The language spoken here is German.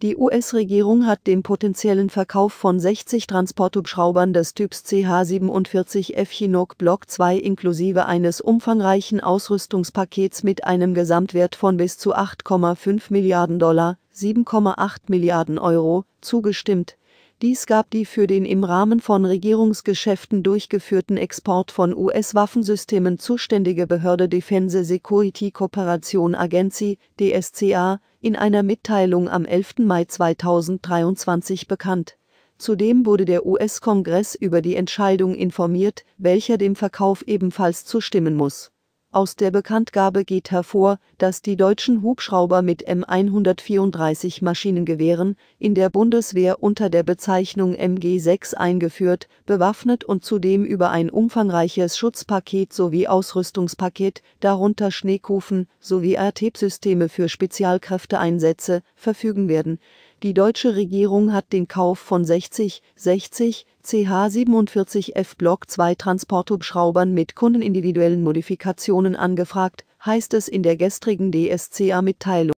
Die US-Regierung hat den potenziellen Verkauf von 60 Transporthubschraubern des Typs CH-47F Chinook Block 2 inklusive eines umfangreichen Ausrüstungspakets mit einem Gesamtwert von bis zu 8,5 Milliarden Dollar, 7,8 Milliarden Euro, zugestimmt. Dies gab die für den im Rahmen von Regierungsgeschäften durchgeführten Export von US-Waffensystemen zuständige Behörde Defense Security Cooperation Agency, DSCA, in einer Mitteilung am 11. Mai 2023 bekannt. Zudem wurde der US-Kongress über die Entscheidung informiert, welcher dem Verkauf ebenfalls zustimmen muss aus der Bekanntgabe geht hervor, dass die deutschen Hubschrauber mit M134 Maschinengewehren in der Bundeswehr unter der Bezeichnung MG6 eingeführt, bewaffnet und zudem über ein umfangreiches Schutzpaket sowie Ausrüstungspaket, darunter Schneekufen sowie ATEP-Systeme für Spezialkräfteeinsätze, verfügen werden die deutsche Regierung hat den Kauf von 60, 60, CH47F Block 2 Transporthubschraubern mit kundenindividuellen Modifikationen angefragt, heißt es in der gestrigen DSCA-Mitteilung